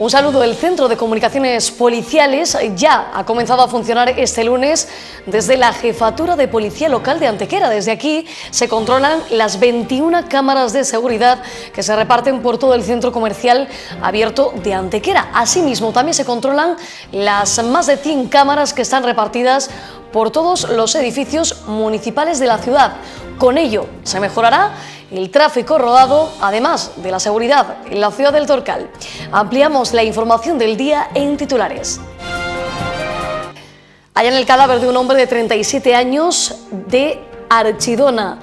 Un saludo. del Centro de Comunicaciones Policiales ya ha comenzado a funcionar este lunes desde la Jefatura de Policía Local de Antequera. Desde aquí se controlan las 21 cámaras de seguridad que se reparten por todo el centro comercial abierto de Antequera. Asimismo, también se controlan las más de 100 cámaras que están repartidas por todos los edificios municipales de la ciudad. Con ello, se mejorará el tráfico rodado, además de la seguridad en la ciudad del Torcal. Ampliamos la información del día en titulares. Allá en el cadáver de un hombre de 37 años de Archidona.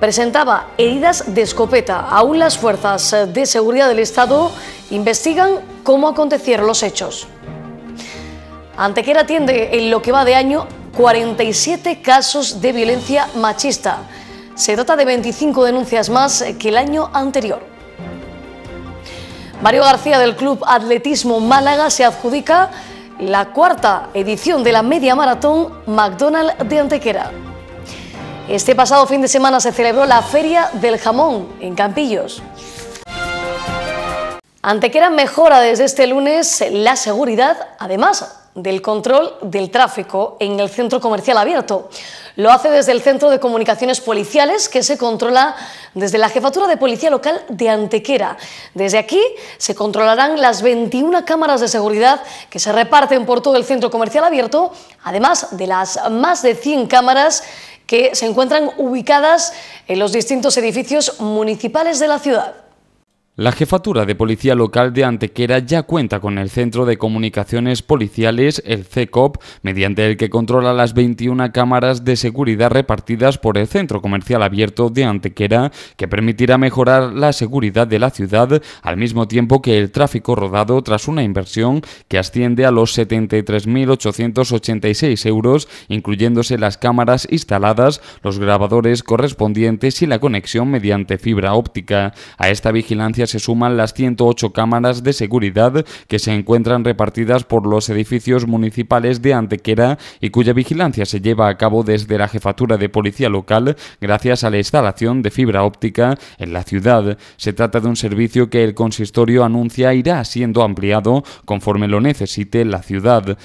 Presentaba heridas de escopeta. Aún las fuerzas de seguridad del Estado investigan cómo acontecieron los hechos. Antequera atiende en lo que va de año 47 casos de violencia machista se dota de 25 denuncias más eh, que el año anterior. Mario García del Club Atletismo Málaga se adjudica la cuarta edición de la media maratón McDonald's de Antequera. Este pasado fin de semana se celebró la Feria del Jamón en Campillos. Antequera mejora desde este lunes la seguridad, además del control del tráfico en el centro comercial abierto. Lo hace desde el Centro de Comunicaciones Policiales, que se controla desde la Jefatura de Policía Local de Antequera. Desde aquí se controlarán las 21 cámaras de seguridad que se reparten por todo el centro comercial abierto, además de las más de 100 cámaras que se encuentran ubicadas en los distintos edificios municipales de la ciudad. La jefatura de policía local de Antequera ya cuenta con el Centro de Comunicaciones Policiales, el CECOP, mediante el que controla las 21 cámaras de seguridad repartidas por el Centro Comercial Abierto de Antequera, que permitirá mejorar la seguridad de la ciudad al mismo tiempo que el tráfico rodado tras una inversión que asciende a los 73.886 euros, incluyéndose las cámaras instaladas, los grabadores correspondientes y la conexión mediante fibra óptica. A esta vigilancia se suman las 108 cámaras de seguridad que se encuentran repartidas por los edificios municipales de Antequera y cuya vigilancia se lleva a cabo desde la Jefatura de Policía Local gracias a la instalación de fibra óptica en la ciudad. Se trata de un servicio que el consistorio anuncia irá siendo ampliado conforme lo necesite la ciudad.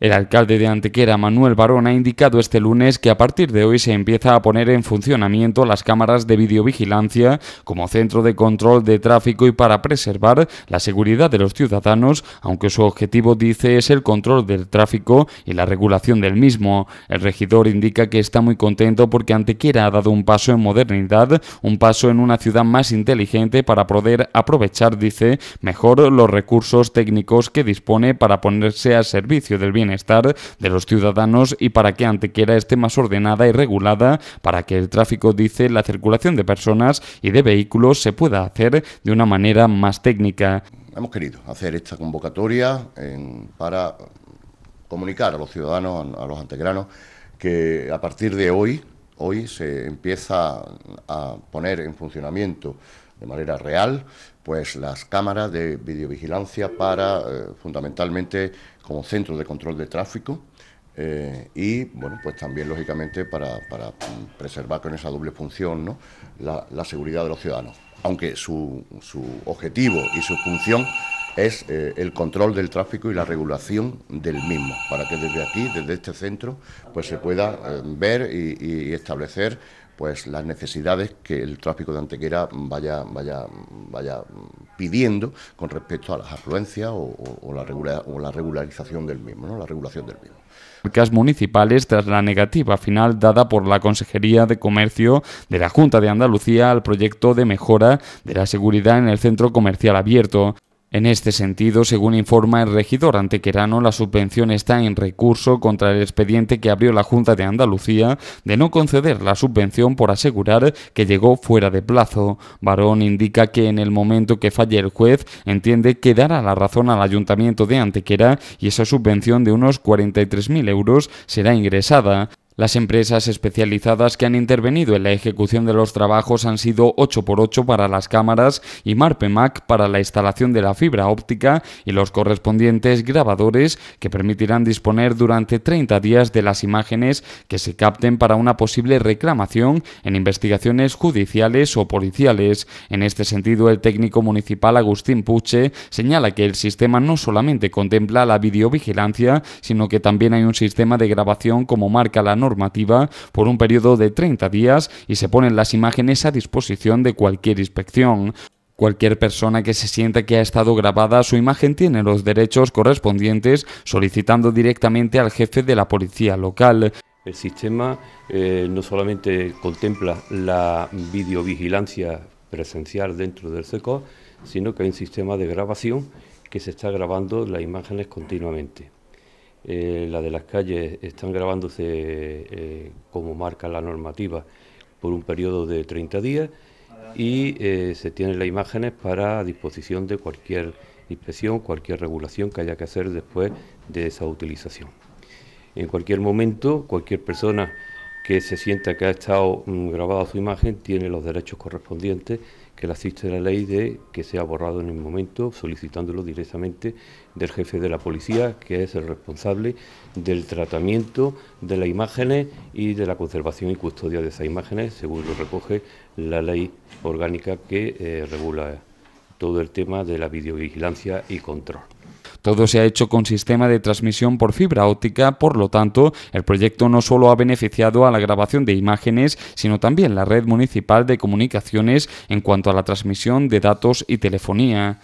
El alcalde de Antequera, Manuel Barón, ha indicado este lunes que a partir de hoy se empieza a poner en funcionamiento las cámaras de videovigilancia como centro de control de tráfico y para preservar la seguridad de los ciudadanos, aunque su objetivo, dice, es el control del tráfico y la regulación del mismo. El regidor indica que está muy contento porque Antequera ha dado un paso en modernidad, un paso en una ciudad más inteligente para poder aprovechar, dice, mejor los recursos técnicos que dispone para ponerse al servicio del bien estar de los ciudadanos y para que Antequera esté más ordenada y regulada, para que el tráfico, dice, la circulación de personas y de vehículos se pueda hacer de una manera más técnica. Hemos querido hacer esta convocatoria para comunicar a los ciudadanos, a los antegranos, que a partir de hoy, hoy se empieza a poner en funcionamiento de manera real pues las cámaras de videovigilancia para eh, fundamentalmente como centro de control de tráfico eh, y bueno pues también lógicamente para, mm, preservar con esa doble función la, seguridad de los ciudadanos aunque su, su objetivo y su función es eh, el control del tráfico y la regulación del mismo para que desde aquí desde este centro pues se pueda ver y establecer pues las necesidades que el tráfico de Antequera vaya, vaya, vaya pidiendo con respecto a las afluencias o, la, regular, o la, regularización del mismo, ¿no? la regulación del mismo. Las municipales tras la negativa final dada por la Consejería de Comercio de la Junta de Andalucía al proyecto de mejora de la seguridad en el centro comercial abierto. En este sentido, según informa el regidor antequerano, la subvención está en recurso contra el expediente que abrió la Junta de Andalucía de no conceder la subvención por asegurar que llegó fuera de plazo. Barón indica que en el momento que falle el juez, entiende que dará la razón al Ayuntamiento de Antequera y esa subvención de unos 43.000 euros será ingresada. Las empresas especializadas que han intervenido en la ejecución de los trabajos han sido 8x8 para las cámaras y Marpemac para la instalación de la fibra óptica y los correspondientes grabadores que permitirán disponer durante 30 días de las imágenes que se capten para una posible reclamación en investigaciones judiciales o policiales. En este sentido, el técnico municipal Agustín Puche señala que el sistema no solamente contempla la videovigilancia, sino que también hay un sistema de grabación como marca la norma por un periodo de 30 días y se ponen las imágenes a disposición de cualquier inspección. Cualquier persona que se sienta que ha estado grabada su imagen tiene los derechos correspondientes solicitando directamente al jefe de la policía local. El sistema eh, no solamente contempla la videovigilancia presencial dentro del CECO, sino que hay un sistema de grabación que se está grabando las imágenes continuamente. Eh, la de las calles están grabándose eh, como marca la normativa por un periodo de 30 días y eh, se tienen las imágenes para disposición de cualquier inspección, cualquier regulación que haya que hacer después de esa utilización. En cualquier momento, cualquier persona que se sienta que ha estado mm, grabada su imagen tiene los derechos correspondientes que le asiste la ley de que sea borrado en el momento, solicitándolo directamente del jefe de la policía, que es el responsable del tratamiento de las imágenes y de la conservación y custodia de esas imágenes, según lo recoge la ley orgánica que eh, regula todo el tema de la videovigilancia y control. Todo se ha hecho con sistema de transmisión por fibra óptica, por lo tanto, el proyecto no solo ha beneficiado a la grabación de imágenes, sino también la red municipal de comunicaciones en cuanto a la transmisión de datos y telefonía.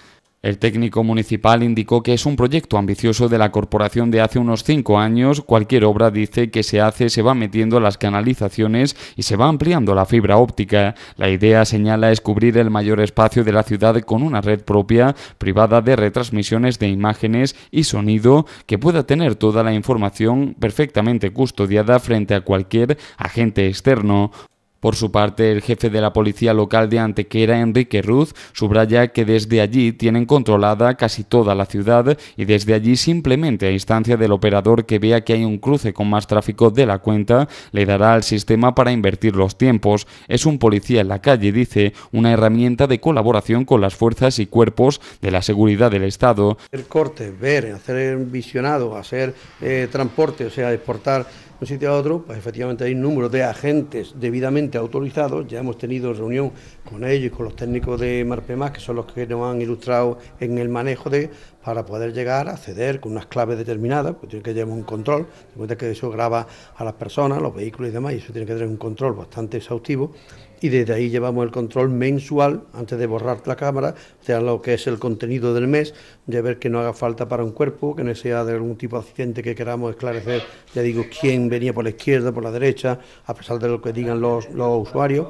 El técnico municipal indicó que es un proyecto ambicioso de la corporación de hace unos cinco años. Cualquier obra, dice, que se hace se va metiendo las canalizaciones y se va ampliando la fibra óptica. La idea, señala, es cubrir el mayor espacio de la ciudad con una red propia, privada de retransmisiones de imágenes y sonido, que pueda tener toda la información perfectamente custodiada frente a cualquier agente externo. Por su parte, el jefe de la policía local de Antequera, Enrique Ruz, subraya que desde allí tienen controlada casi toda la ciudad y desde allí simplemente a instancia del operador que vea que hay un cruce con más tráfico de la cuenta, le dará al sistema para invertir los tiempos. Es un policía en la calle, dice, una herramienta de colaboración con las fuerzas y cuerpos de la seguridad del Estado. El corte, ver, hacer visionado, hacer eh, transporte, o sea, exportar un sitio a otro, pues efectivamente hay un número de agentes debidamente autorizados. Ya hemos tenido reunión con ellos y con los técnicos de Marpemás, que son los que nos han ilustrado en el manejo de para poder llegar a acceder con unas claves determinadas, pues tiene que llevar un control, de cuenta que eso graba a las personas, los vehículos y demás, y eso tiene que tener un control bastante exhaustivo y desde ahí llevamos el control mensual antes de borrar la cámara, o sea, lo que es el contenido del mes, de ver que no haga falta para un cuerpo, que no sea de algún tipo de accidente que queramos esclarecer, ya digo, quién venía por la izquierda, por la derecha, a pesar de lo que digan los, los usuarios.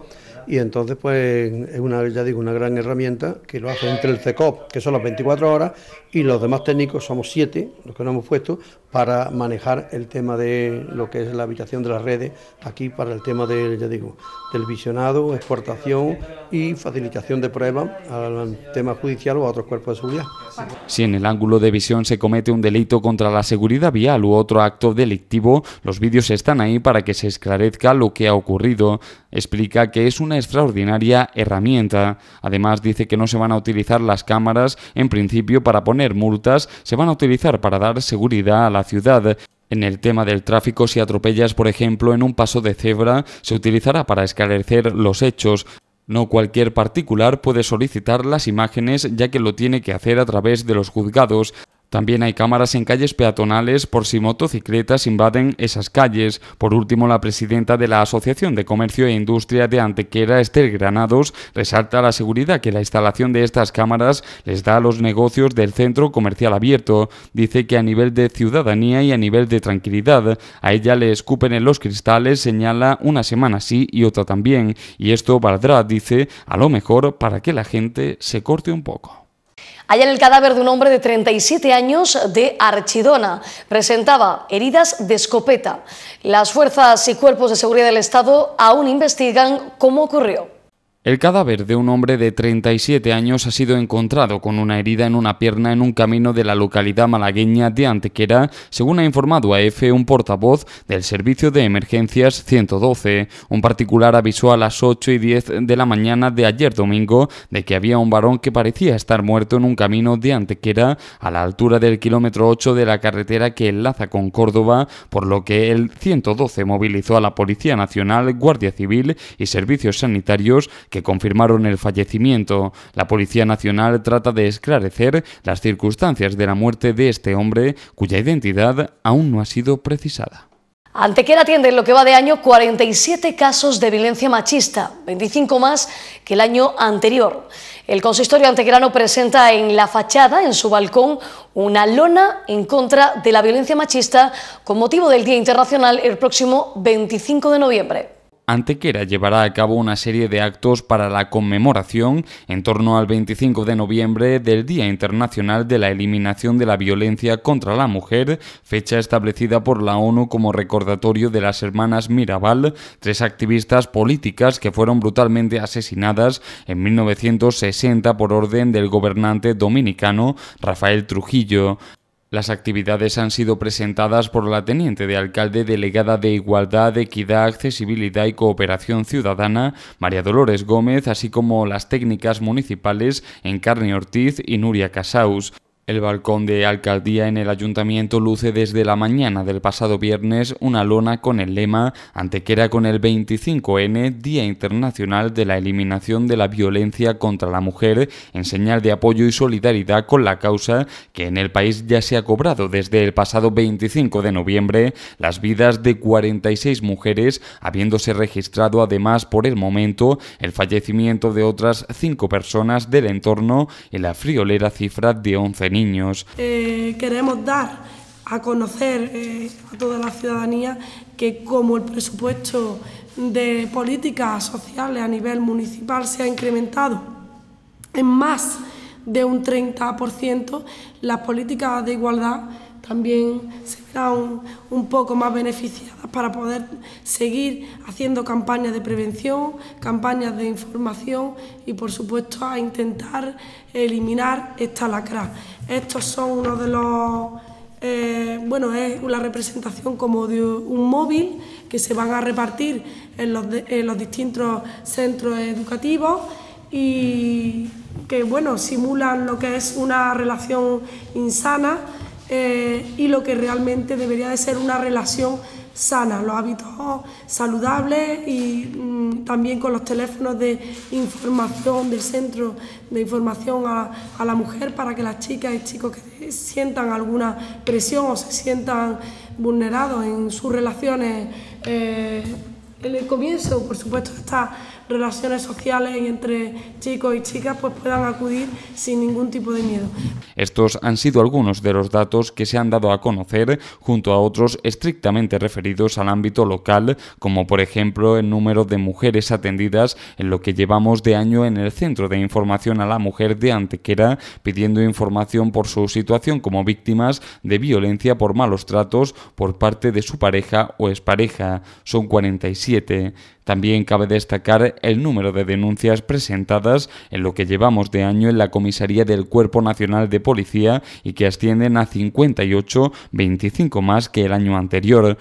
Y entonces, pues, es una, ya digo, una gran herramienta que lo hace entre el CECOP, que son las 24 horas, y los demás técnicos, somos siete los que nos hemos puesto, para manejar el tema de lo que es la habitación de las redes, aquí para el tema de, ya digo, del visionado, exportación y facilitación de pruebas al tema judicial o a otros cuerpos de seguridad. Si en el ángulo de visión se comete un delito contra la seguridad vial u otro acto delictivo, los vídeos están ahí para que se esclarezca lo que ha ocurrido. Explica que es una extraordinaria herramienta. Además dice que no se van a utilizar las cámaras en principio para poner multas, se van a utilizar para dar seguridad a ciudad. En el tema del tráfico, si atropellas, por ejemplo, en un paso de cebra, se utilizará para esclarecer los hechos. No cualquier particular puede solicitar las imágenes ya que lo tiene que hacer a través de los juzgados, también hay cámaras en calles peatonales por si motocicletas invaden esas calles. Por último, la presidenta de la Asociación de Comercio e Industria de Antequera, Esther Granados, resalta la seguridad que la instalación de estas cámaras les da a los negocios del centro comercial abierto. Dice que a nivel de ciudadanía y a nivel de tranquilidad, a ella le escupen en los cristales, señala una semana sí y otra también. Y esto valdrá, dice, a lo mejor para que la gente se corte un poco en el cadáver de un hombre de 37 años de Archidona. Presentaba heridas de escopeta. Las fuerzas y cuerpos de seguridad del Estado aún investigan cómo ocurrió. El cadáver de un hombre de 37 años ha sido encontrado con una herida en una pierna en un camino de la localidad malagueña de Antequera, según ha informado a EFE un portavoz del Servicio de Emergencias 112. Un particular avisó a las 8 y 10 de la mañana de ayer domingo de que había un varón que parecía estar muerto en un camino de Antequera a la altura del kilómetro 8 de la carretera que enlaza con Córdoba, por lo que el 112 movilizó a la Policía Nacional, Guardia Civil y Servicios Sanitarios que confirmaron el fallecimiento. La Policía Nacional trata de esclarecer las circunstancias de la muerte de este hombre, cuya identidad aún no ha sido precisada. Antequera atiende en lo que va de año 47 casos de violencia machista, 25 más que el año anterior. El consistorio antequerano presenta en la fachada, en su balcón, una lona en contra de la violencia machista con motivo del Día Internacional el próximo 25 de noviembre. Antequera llevará a cabo una serie de actos para la conmemoración en torno al 25 de noviembre del Día Internacional de la Eliminación de la Violencia contra la Mujer, fecha establecida por la ONU como recordatorio de las hermanas Mirabal, tres activistas políticas que fueron brutalmente asesinadas en 1960 por orden del gobernante dominicano Rafael Trujillo. Las actividades han sido presentadas por la teniente de alcalde delegada de Igualdad, Equidad, Accesibilidad y Cooperación Ciudadana, María Dolores Gómez, así como las técnicas municipales Encarne Ortiz y Nuria Casaus. El balcón de alcaldía en el ayuntamiento luce desde la mañana del pasado viernes una lona con el lema ante que era con el 25N, Día Internacional de la Eliminación de la Violencia contra la Mujer, en señal de apoyo y solidaridad con la causa que en el país ya se ha cobrado desde el pasado 25 de noviembre las vidas de 46 mujeres, habiéndose registrado además por el momento el fallecimiento de otras cinco personas del entorno en la friolera cifra de 11 eh, queremos dar a conocer eh, a toda la ciudadanía que como el presupuesto de políticas sociales a nivel municipal se ha incrementado en más de un 30%, las políticas de igualdad también se un poco más beneficiadas para poder seguir haciendo campañas de prevención, campañas de información y por supuesto a intentar eliminar esta lacra. Estos son uno de los eh, bueno, es una representación como de un móvil que se van a repartir en los, en los distintos centros educativos y que bueno, simulan lo que es una relación insana eh, y lo que realmente debería de ser una relación sana, los hábitos saludables y mm, también con los teléfonos de información del centro de información a, la mujer para que las chicas y chicos que sientan alguna presión o se sientan vulnerados en sus relaciones. Eh, en el comienzo, por supuesto, está relaciones sociales y entre chicos y chicas pues puedan acudir sin ningún tipo de miedo. Estos han sido algunos de los datos que se han dado a conocer junto a otros estrictamente referidos al ámbito local, como por ejemplo el número de mujeres atendidas en lo que llevamos de año en el Centro de Información a la Mujer de Antequera, pidiendo información por su situación como víctimas de violencia por malos tratos por parte de su pareja o expareja. Son 47. También cabe destacar el número de denuncias presentadas en lo que llevamos de año en la comisaría del Cuerpo Nacional de Policía y que ascienden a 58, 25 más que el año anterior.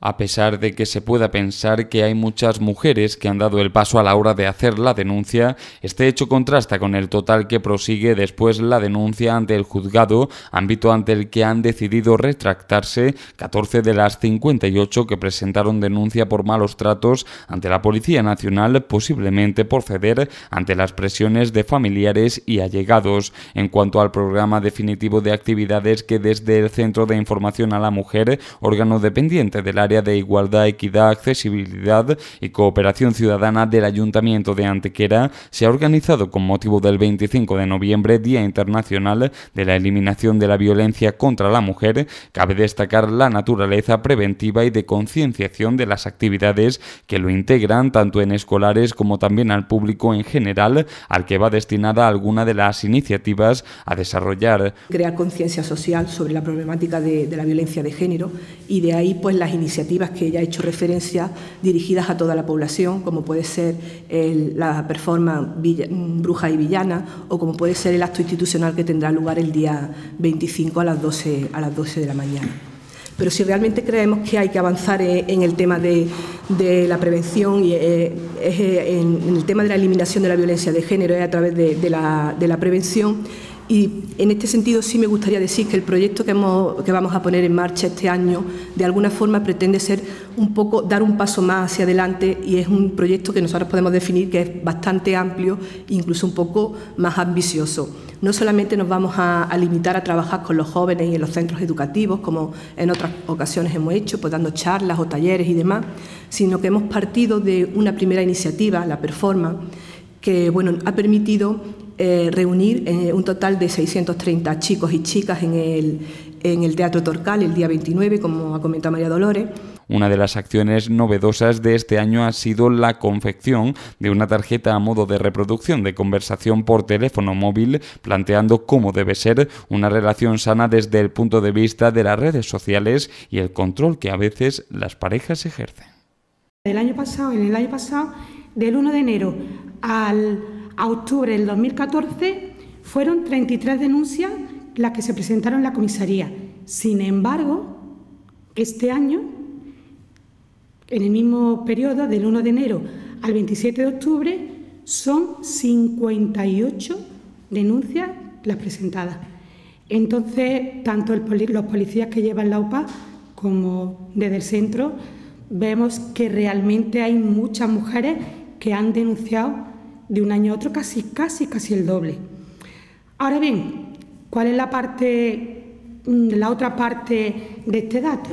A pesar de que se pueda pensar que hay muchas mujeres que han dado el paso a la hora de hacer la denuncia, este hecho contrasta con el total que prosigue después la denuncia ante el juzgado, ámbito ante el que han decidido retractarse 14 de las 58 que presentaron denuncia por malos tratos ante la Policía Nacional, posiblemente por ceder ante las presiones de familiares y allegados. En cuanto al programa definitivo de actividades que desde el Centro de Información a la Mujer, órgano dependiente del área área de Igualdad, Equidad, Accesibilidad y Cooperación Ciudadana del Ayuntamiento de Antequera se ha organizado con motivo del 25 de noviembre, Día Internacional de la Eliminación de la Violencia contra la Mujer. Cabe destacar la naturaleza preventiva y de concienciación de las actividades que lo integran tanto en escolares como también al público en general, al que va destinada alguna de las iniciativas a desarrollar. Crear conciencia social sobre la problemática de, la violencia de género y de ahí pues las iniciativas que ella ha hecho referencia dirigidas a toda la población, como puede ser la performance mm, Bruja y Villana o como puede ser el acto institucional que tendrá lugar el día 25 a las 12, de la mañana. Pero si realmente creemos que hay que avanzar eh, en el tema de, la prevención y eh, eh, en, el tema de la eliminación de la violencia de género a través de la prevención, y en este sentido sí me gustaría decir que el proyecto que, que, vamos a poner en marcha este año de alguna forma pretende ser un poco dar un paso más hacia adelante y es un proyecto que nosotros podemos definir que es bastante amplio incluso un poco más ambicioso. No solamente nos vamos a, limitar a trabajar con los jóvenes y en los centros educativos como en otras ocasiones hemos hecho, pues dando charlas o talleres y demás, sino que hemos partido de una primera iniciativa, la Performa, que bueno, ha permitido eh, reunir eh, un total de 630 chicos y chicas en el, en el Teatro Torcal el día 29, como ha comentado María Dolores. Una de las acciones novedosas de este año ha sido la confección de una tarjeta a modo de reproducción de conversación por teléfono móvil, planteando cómo debe ser una relación sana desde el punto de vista de las redes sociales y el control que a veces las parejas ejercen. El año pasado, en el año pasado, del 1 de enero al a octubre del 2014 fueron 33 denuncias las que se presentaron en la comisaría. Sin embargo, este año, en el mismo periodo, del 1 de enero al 27 de octubre, son 58 denuncias las presentadas. Entonces, tanto los policías que llevan la UPA como desde el centro, vemos que realmente hay muchas mujeres que han denunciado de un año a otro casi, casi, casi el doble. Ahora bien, ¿cuál es la parte, mm, la otra parte de este dato?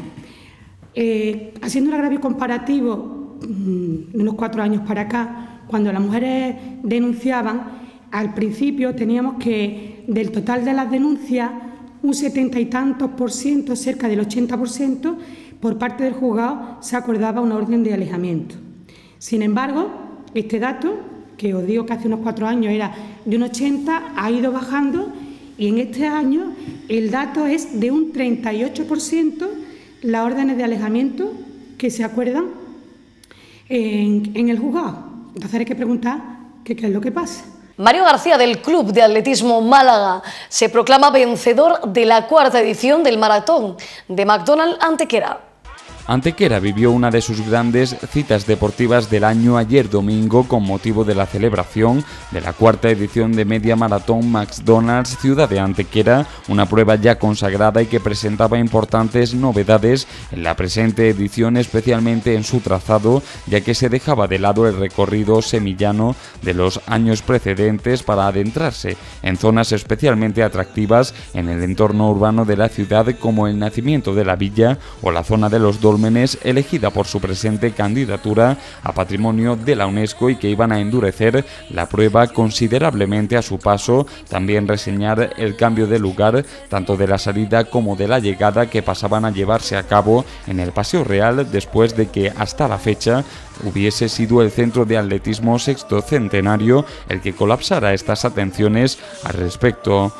Eh, haciendo un agravio comparativo de mm, unos cuatro años para acá, cuando las mujeres denunciaban, al principio teníamos que del total de las denuncias, un setenta y tantos por ciento, cerca del 80 por ciento, por parte del juzgado se acordaba una orden de alejamiento. Sin embargo, este dato que os digo que hace unos cuatro años era de un 80, ha ido bajando y en este año el dato es de un 38% las órdenes de alejamiento que se acuerdan en, el juzgado. Entonces hay que preguntar qué es lo que pasa. Mario García del Club de Atletismo Málaga se proclama vencedor de la cuarta edición del maratón de McDonald's Antequera. Antequera vivió una de sus grandes citas deportivas del año ayer domingo con motivo de la celebración de la cuarta edición de Media Maratón McDonald's Ciudad de Antequera, una prueba ya consagrada y que presentaba importantes novedades en la presente edición, especialmente en su trazado, ya que se dejaba de lado el recorrido semillano de los años precedentes para adentrarse en zonas especialmente atractivas en el entorno urbano de la ciudad como el nacimiento de la villa o la zona de los dolores elegida por su presente candidatura a Patrimonio de la UNESCO y que iban a endurecer la prueba considerablemente a su paso, también reseñar el cambio de lugar tanto de la salida como de la llegada que pasaban a llevarse a cabo en el Paseo Real después de que hasta la fecha hubiese sido el centro de atletismo sexto centenario el que colapsara estas atenciones al respecto.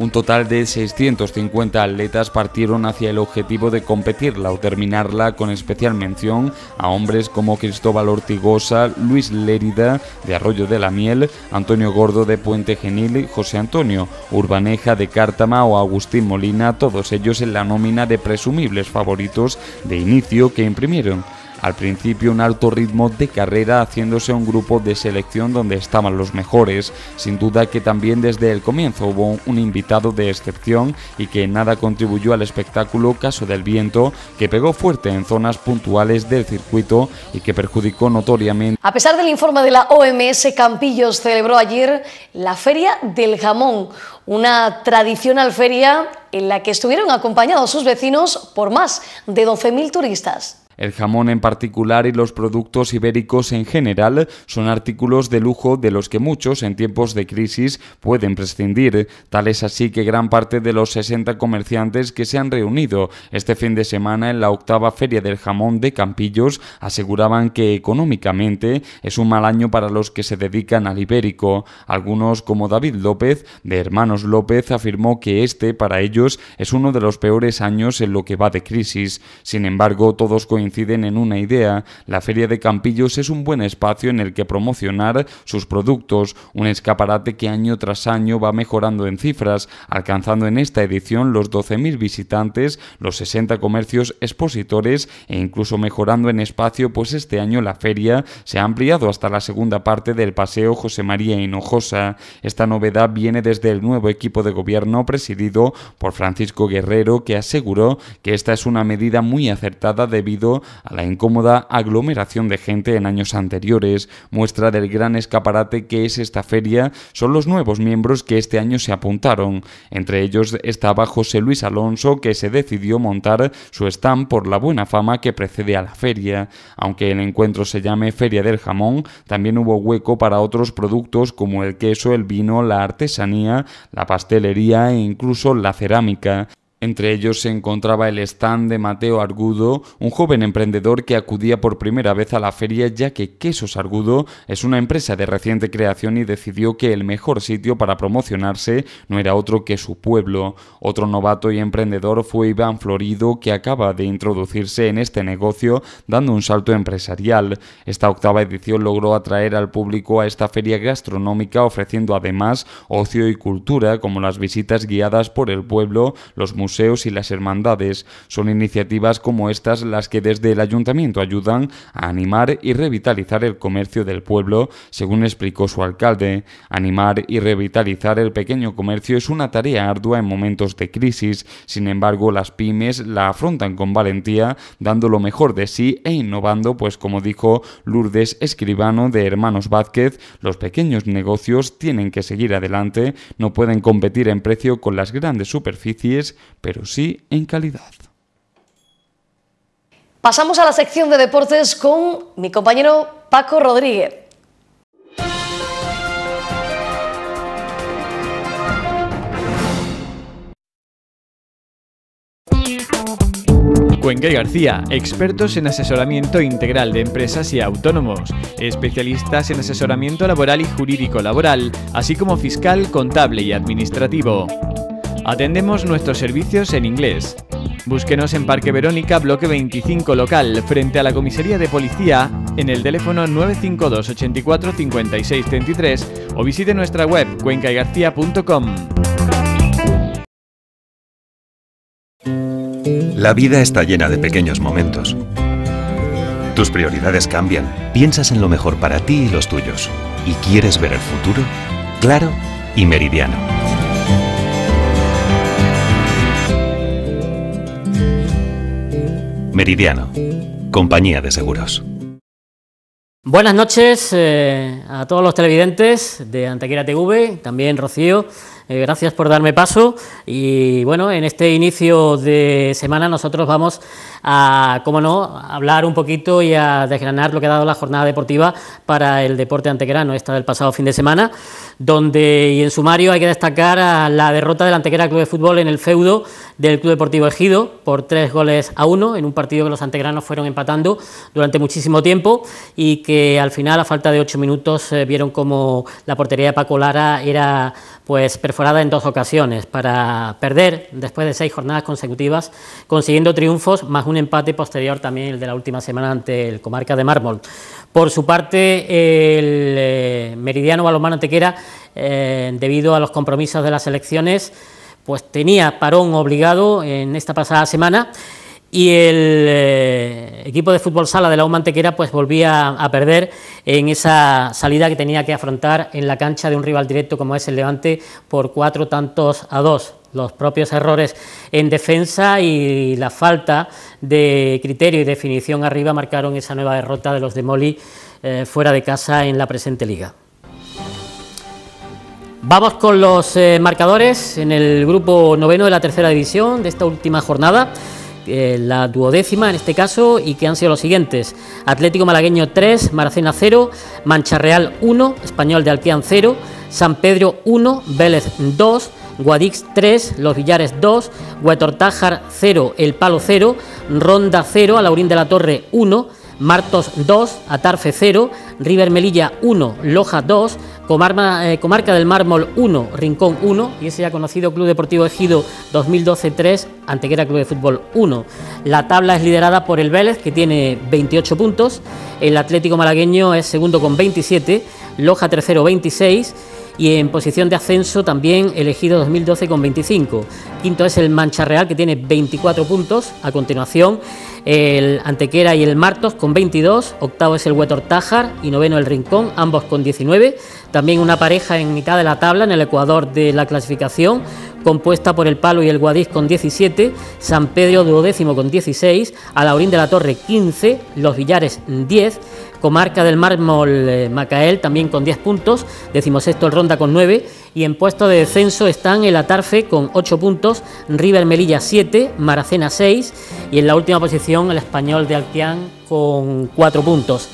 Un total de 650 atletas partieron hacia el objetivo de competirla o terminarla con especial mención a hombres como Cristóbal Ortigosa, Luis Lérida de Arroyo de la Miel, Antonio Gordo de Puente Genil, José Antonio, Urbaneja de Cártama o Agustín Molina, todos ellos en la nómina de presumibles favoritos de inicio que imprimieron al principio un alto ritmo de carrera haciéndose un grupo de selección donde estaban los mejores. Sin duda que también desde el comienzo hubo un invitado de excepción y que nada contribuyó al espectáculo Caso del Viento, que pegó fuerte en zonas puntuales del circuito y que perjudicó notoriamente. A pesar del informe de la OMS, Campillos celebró ayer la Feria del Jamón, una tradicional feria en la que estuvieron acompañados sus vecinos por más de 12.000 turistas. El jamón en particular y los productos ibéricos en general son artículos de lujo de los que muchos en tiempos de crisis pueden prescindir. Tal es así que gran parte de los 60 comerciantes que se han reunido este fin de semana en la octava feria del jamón de Campillos aseguraban que económicamente es un mal año para los que se dedican al ibérico. Algunos, como David López, de Hermanos López, afirmó que este para ellos es uno de los peores años en lo que va de crisis. Sin embargo, todos coinciden ...inciden en una idea. La Feria de Campillos es un buen espacio en el que promocionar sus productos, un escaparate que año tras año va mejorando en cifras, alcanzando en esta edición los 12.000 visitantes, los 60 comercios expositores e incluso mejorando en espacio, pues este año la feria se ha ampliado hasta la segunda parte del Paseo José María Hinojosa. Esta novedad viene desde el nuevo equipo de gobierno presidido por Francisco Guerrero, que aseguró que esta es una medida muy acertada debido a la incómoda aglomeración de gente en años anteriores. Muestra del gran escaparate que es esta feria son los nuevos miembros que este año se apuntaron. Entre ellos estaba José Luis Alonso, que se decidió montar su stand por la buena fama que precede a la feria. Aunque el encuentro se llame Feria del Jamón, también hubo hueco para otros productos como el queso, el vino, la artesanía, la pastelería e incluso la cerámica. Entre ellos se encontraba el stand de Mateo Argudo, un joven emprendedor que acudía por primera vez a la feria ya que Quesos Argudo es una empresa de reciente creación y decidió que el mejor sitio para promocionarse no era otro que su pueblo. Otro novato y emprendedor fue Iván Florido que acaba de introducirse en este negocio dando un salto empresarial. Esta octava edición logró atraer al público a esta feria gastronómica ofreciendo además ocio y cultura como las visitas guiadas por el pueblo, los museos y las hermandades. Son iniciativas como estas las que desde el ayuntamiento ayudan a animar y revitalizar el comercio del pueblo, según explicó su alcalde. Animar y revitalizar el pequeño comercio es una tarea ardua en momentos de crisis, sin embargo las pymes la afrontan con valentía, dando lo mejor de sí e innovando, pues como dijo Lourdes Escribano de Hermanos Vázquez, los pequeños negocios tienen que seguir adelante, no pueden competir en precio con las grandes superficies, pero sí en calidad. Pasamos a la sección de deportes con mi compañero Paco Rodríguez. Cuenca y García, expertos en asesoramiento integral de empresas y autónomos, especialistas en asesoramiento laboral y jurídico laboral, así como fiscal, contable y administrativo. Atendemos nuestros servicios en inglés. Búsquenos en Parque Verónica, bloque 25 local, frente a la comisaría de policía, en el teléfono 952 84 o visite nuestra web cuencaigarcía.com. La vida está llena de pequeños momentos. Tus prioridades cambian, piensas en lo mejor para ti y los tuyos. ¿Y quieres ver el futuro? Claro y meridiano. Meridiano, compañía de seguros. Buenas noches eh, a todos los televidentes de Antequera TV, también Rocío, eh, gracias por darme paso y bueno, en este inicio de semana nosotros vamos a, cómo no, hablar un poquito y a desgranar lo que ha dado la jornada deportiva para el deporte antequerano, esta del pasado fin de semana donde y en sumario hay que destacar la derrota del Antequera Club de Fútbol en el feudo del Club Deportivo Ejido por tres goles a uno, en un partido que los antegranos fueron empatando durante muchísimo tiempo y que al final, a falta de ocho minutos, eh, vieron como la portería de Paco Lara era pues perforada en dos ocasiones para perder después de seis jornadas consecutivas, consiguiendo triunfos más un empate posterior también el de la última semana ante el Comarca de Mármol. Por su parte, el eh, Meridiano Balomano Antequera, eh, debido a los compromisos de las elecciones, pues tenía parón obligado en esta pasada semana y el eh, equipo de fútbol sala de la U Antequera pues volvía a perder en esa salida que tenía que afrontar en la cancha de un rival directo como es el Levante por cuatro tantos a dos los propios errores en defensa y la falta de criterio y definición arriba marcaron esa nueva derrota de los de Moli eh, fuera de casa en la presente liga. Vamos con los eh, marcadores en el grupo noveno de la tercera división de esta última jornada. Eh, la duodécima en este caso y que han sido los siguientes. Atlético Malagueño 3, Maracena 0, Mancha Real 1, Español de Alquián 0, San Pedro 1, Vélez 2, Guadix 3, Los Villares 2, Huetortájar 0, El Palo 0, Ronda 0, Alaurín de la Torre 1, Martos 2, Atarfe 0, River Melilla 1, Loja 2, eh, Comarca del Mármol 1, Rincón 1 y ese ya conocido Club Deportivo Ejido 2012-3, Antequera Club de Fútbol 1. La tabla es liderada por el Vélez que tiene 28 puntos, el Atlético Malagueño es segundo con 27, Loja tercero 26, y en posición de ascenso también elegido 2012 con 25. Quinto es el Mancha Real que tiene 24 puntos, a continuación el Antequera y el Martos con 22, octavo es el Huetor y noveno el Rincón, ambos con 19. También una pareja en mitad de la tabla en el Ecuador de la clasificación compuesta por el Palo y el Guadix con 17, San Pedro duodécimo con 16, Alaurín de la Torre 15, Los Villares 10 Comarca del Mármol eh, Macael también con 10 puntos, decimosexto el Ronda con 9 y en puesto de descenso están el Atarfe con 8 puntos, River Melilla 7, Maracena 6 y en la última posición el Español de Altián con 4 puntos.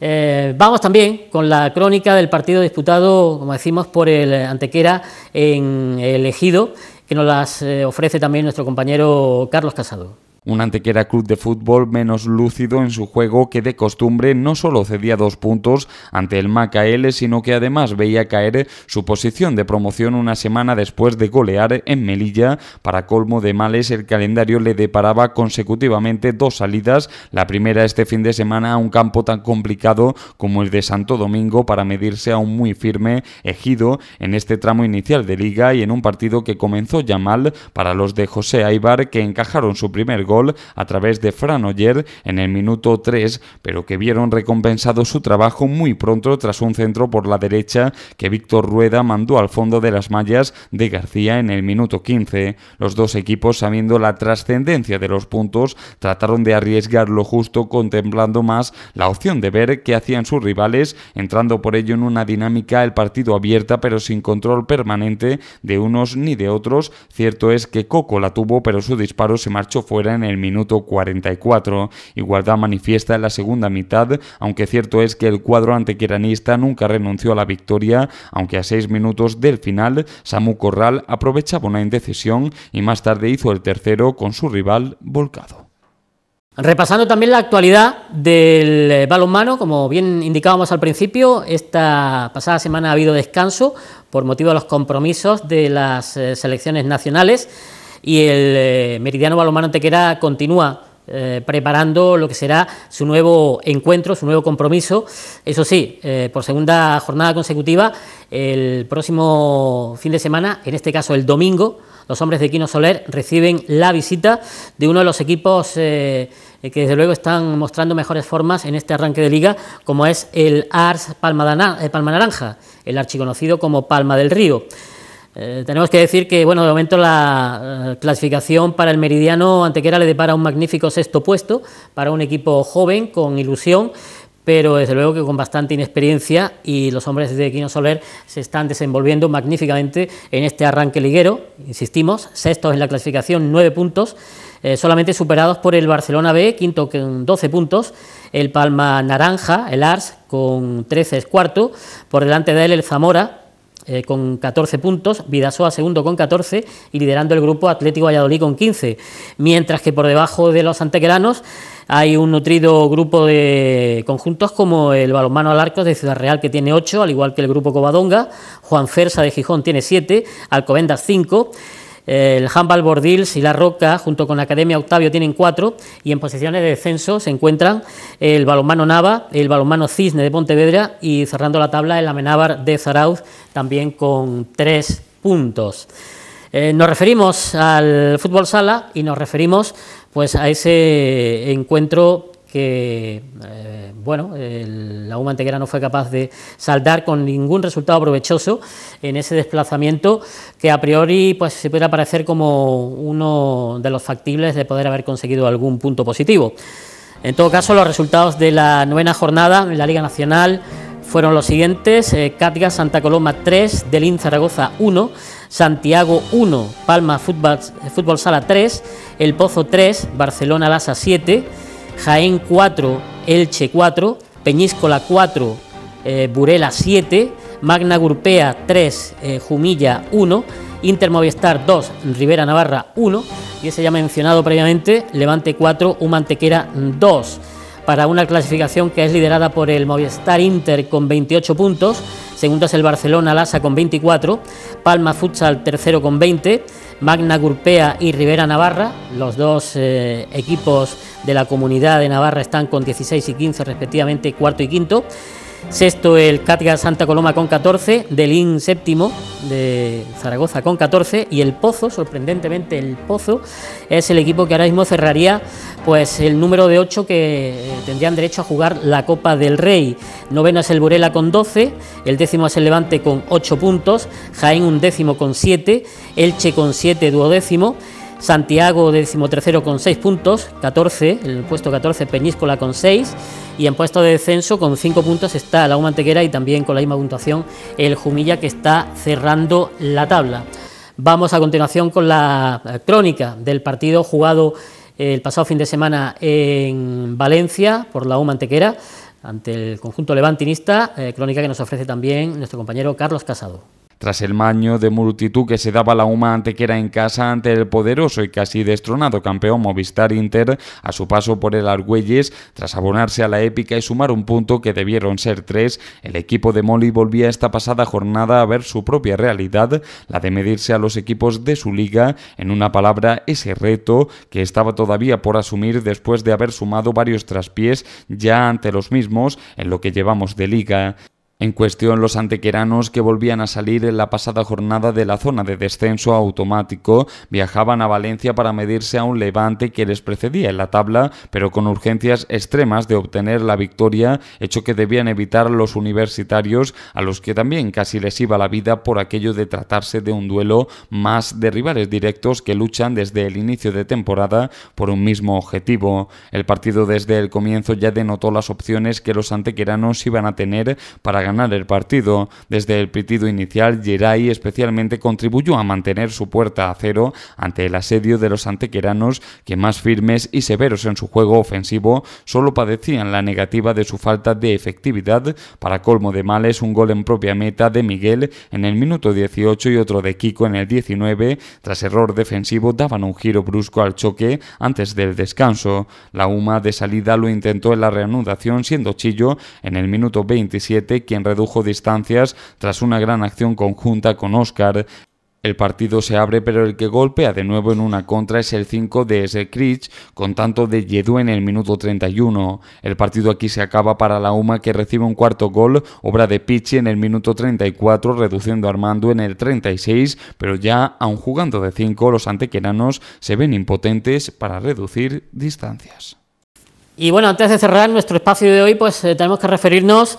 Eh, vamos también con la crónica del partido disputado, como decimos, por el Antequera en el Ejido, que nos las eh, ofrece también nuestro compañero Carlos Casado. Un Antequera Club de Fútbol menos lúcido en su juego que de costumbre no solo cedía dos puntos ante el Macael, sino que además veía caer su posición de promoción una semana después de golear en Melilla. Para colmo de males, el calendario le deparaba consecutivamente dos salidas, la primera este fin de semana a un campo tan complicado como el de Santo Domingo para medirse a un muy firme ejido en este tramo inicial de liga y en un partido que comenzó ya mal para los de José Aibar que encajaron su primer gol a través de Fran Oyer en el minuto 3, pero que vieron recompensado su trabajo muy pronto tras un centro por la derecha que Víctor Rueda mandó al fondo de las mallas de García en el minuto 15. Los dos equipos, sabiendo la trascendencia de los puntos, trataron de arriesgar lo justo contemplando más la opción de ver qué hacían sus rivales, entrando por ello en una dinámica el partido abierta pero sin control permanente de unos ni de otros. Cierto es que Coco la tuvo pero su disparo se marchó fuera en en el minuto 44. Igualdad manifiesta en la segunda mitad, aunque cierto es que el cuadro antequeranista nunca renunció a la victoria, aunque a seis minutos del final Samu Corral aprovechaba una indecisión y más tarde hizo el tercero con su rival volcado. Repasando también la actualidad del balonmano, como bien indicábamos al principio, esta pasada semana ha habido descanso por motivo de los compromisos de las eh, selecciones nacionales y el eh, Meridiano Balomano Antequera continúa eh, preparando lo que será su nuevo encuentro, su nuevo compromiso. Eso sí, eh, por segunda jornada consecutiva, el próximo fin de semana, en este caso el domingo, los hombres de Quino Soler reciben la visita de uno de los equipos que desde luego están mostrando mejores formas en este arranque de liga, como es el Ars Palma, Palma Naranja, el archiconocido como Palma del Río. Eh, tenemos que decir que, bueno, de momento la eh, clasificación para el Meridiano Antequera le depara un magnífico sexto puesto para un equipo joven, con ilusión, pero desde luego que con bastante inexperiencia y los hombres de Quino Soler se están desenvolviendo magníficamente en este arranque liguero, insistimos, sexto en la clasificación, nueve puntos, eh, solamente superados por el Barcelona B, quinto con 12 puntos, el Palma Naranja, el Ars con 13 es cuarto, por delante de él el Zamora, eh, con 14 puntos, Vidasoa segundo con 14 y liderando el grupo Atlético Valladolid con 15, mientras que por debajo de los antequeranos hay un nutrido grupo de conjuntos como el Balonmano Alarcos de Ciudad Real que tiene 8, al igual que el grupo Covadonga, Juan Fersa de Gijón tiene 7, Alcobendas 5, el Handball Bordils y La Roca, junto con la Academia Octavio, tienen cuatro y en posiciones de descenso se encuentran el Balonmano Nava, el Balonmano Cisne de Pontevedra y cerrando la tabla el Amenábar de Zarauz, también con tres puntos. Eh, nos referimos al fútbol sala y nos referimos pues a ese encuentro que eh, bueno, la UMA Anteguera no fue capaz de saldar con ningún resultado provechoso en ese desplazamiento que a priori pues, se pudiera parecer como uno de los factibles de poder haber conseguido algún punto positivo. En todo caso, los resultados de la novena jornada en la Liga Nacional fueron los siguientes: eh, ...Cátiga, Santa Coloma 3, Delín Zaragoza 1, Santiago 1, Palma Fútbol, eh, Fútbol Sala 3, El Pozo 3, Barcelona Lasa 7. Jaén 4, Elche 4, Peñíscola 4, eh, Burela 7, Magna Gurpea 3, eh, Jumilla 1, Inter Movistar 2, Rivera Navarra 1 y ese ya mencionado previamente, Levante 4, Humantequera 2 para una clasificación que es liderada por el Movistar Inter con 28 puntos, segundo es el Barcelona Lasa con 24, Palma Futsal tercero con 20, Magna Gurpea y Rivera Navarra. Los dos eh, equipos de la comunidad de Navarra están con 16 y 15 respectivamente, cuarto y quinto. Sexto el Catga Santa Coloma con 14, Delín séptimo de Zaragoza con 14 y el Pozo, sorprendentemente el Pozo, es el equipo que ahora mismo cerraría pues el número de 8 que eh, tendrían derecho a jugar la Copa del Rey. novena es el Burela con 12, el décimo es el Levante con 8 puntos, Jaén un décimo con 7, Elche con siete duodécimo, Santiago tercero con seis puntos, 14, el puesto 14 Peñíscola con seis... y en puesto de descenso con cinco puntos está la Mantequera y también con la misma puntuación el Jumilla que está cerrando la tabla. Vamos a continuación con la crónica del partido jugado el pasado fin de semana en Valencia por la U Mantequera ante el conjunto levantinista, eh, crónica que nos ofrece también nuestro compañero Carlos Casado tras el maño de multitud que se daba la Uma era en casa ante el poderoso y casi destronado campeón Movistar Inter a su paso por el Argüelles, tras abonarse a la épica y sumar un punto que debieron ser tres, el equipo de Moli volvía esta pasada jornada a ver su propia realidad, la de medirse a los equipos de su liga, en una palabra, ese reto que estaba todavía por asumir después de haber sumado varios traspiés ya ante los mismos en lo que llevamos de liga. En cuestión los antequeranos que volvían a salir en la pasada jornada de la zona de descenso automático viajaban a Valencia para medirse a un levante que les precedía en la tabla, pero con urgencias extremas de obtener la victoria, hecho que debían evitar los universitarios a los que también casi les iba la vida por aquello de tratarse de un duelo más de rivales directos que luchan desde el inicio de temporada por un mismo objetivo. El partido desde el comienzo ya denotó las opciones que los antequeranos iban a tener para ganar el partido. Desde el pitido inicial, Geray especialmente contribuyó a mantener su puerta a cero ante el asedio de los antequeranos que más firmes y severos en su juego ofensivo solo padecían la negativa de su falta de efectividad. Para colmo de males, un gol en propia meta de Miguel en el minuto 18 y otro de Kiko en el 19, tras error defensivo, daban un giro brusco al choque antes del descanso. La UMA de salida lo intentó en la reanudación siendo Chillo en el minuto 27 que redujo distancias tras una gran acción conjunta con Oscar. El partido se abre, pero el que golpea de nuevo en una contra es el 5 de Sekrich, con tanto de Yedú en el minuto 31. El partido aquí se acaba para la UMA, que recibe un cuarto gol, obra de Pichi en el minuto 34, reduciendo Armando en el 36, pero ya, aun jugando de 5, los antequeranos se ven impotentes para reducir distancias. Y bueno, antes de cerrar nuestro espacio de hoy, pues eh, tenemos que referirnos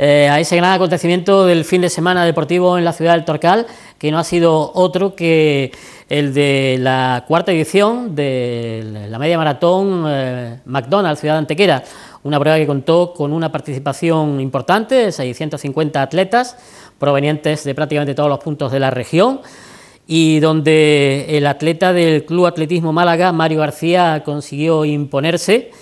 eh, a ese gran acontecimiento del fin de semana deportivo en la ciudad del Torcal, que no ha sido otro que el de la cuarta edición de la media maratón eh, McDonald's Ciudad Antequera, una prueba que contó con una participación importante, 650 atletas provenientes de prácticamente todos los puntos de la región y donde el atleta del Club Atletismo Málaga, Mario García, consiguió imponerse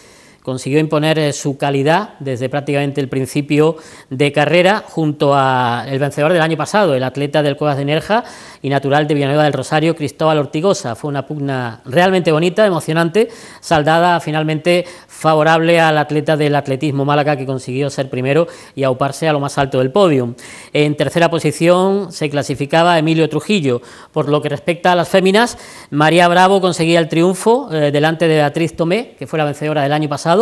consiguió imponer eh, su calidad desde prácticamente el principio de carrera junto al vencedor del año pasado, el atleta del Cuevas de Nerja y natural de Villanueva del Rosario, Cristóbal Ortigosa. Fue una pugna realmente bonita, emocionante, saldada finalmente favorable al atleta del atletismo Málaga que consiguió ser primero y auparse a lo más alto del podio. En tercera posición se clasificaba Emilio Trujillo. Por lo que respecta a las féminas, María Bravo conseguía el triunfo eh, delante de Beatriz Tomé, que fue la vencedora del año pasado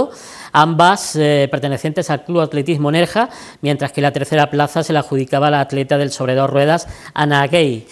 ambas eh, pertenecientes al Club Atletismo Nerja, mientras que la tercera plaza se la adjudicaba la atleta del Sobredor Ruedas, Ana Gay.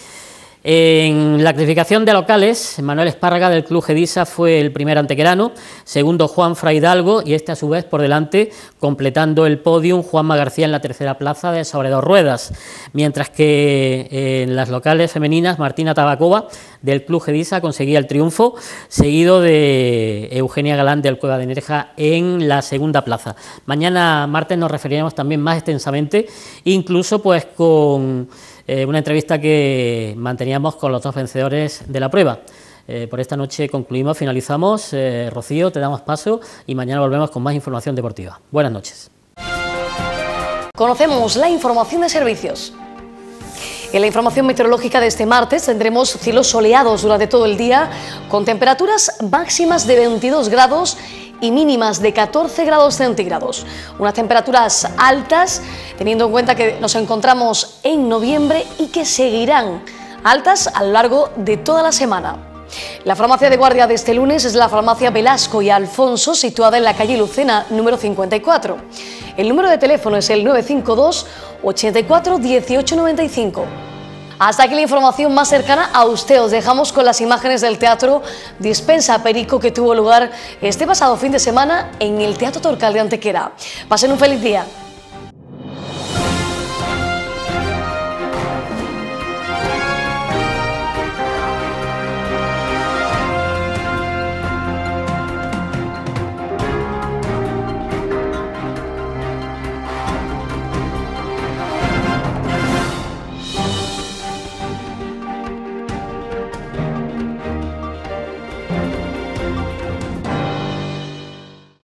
En la clasificación de locales, Manuel Espárraga del Club Gedisa fue el primer antequerano, segundo Juan Fra Hidalgo y este a su vez por delante, completando el podium, Juanma García en la tercera plaza de sobre dos ruedas, mientras que eh, en las locales femeninas Martina Tabacova del Club Gedisa conseguía el triunfo, seguido de Eugenia Galán del Cueva de Nerja en la segunda plaza. Mañana martes nos referiremos también más extensamente, incluso pues con eh, una entrevista que manteníamos con los dos vencedores de la prueba. Eh, por esta noche concluimos, finalizamos. Eh, Rocío, te damos paso y mañana volvemos con más información deportiva. Buenas noches. Conocemos la información de servicios. En la información meteorológica de este martes tendremos cielos soleados durante todo el día con temperaturas máximas de 22 grados y mínimas de 14 grados centígrados. Unas temperaturas altas, teniendo en cuenta que nos encontramos en noviembre y que seguirán altas a lo largo de toda la semana. La farmacia de guardia de este lunes es la farmacia Velasco y Alfonso, situada en la calle Lucena, número 54. El número de teléfono es el 952 84 1895. Hasta aquí la información más cercana a usted. Os dejamos con las imágenes del teatro Dispensa Perico que tuvo lugar este pasado fin de semana en el Teatro Torcal de Antequera. Pasen un feliz día.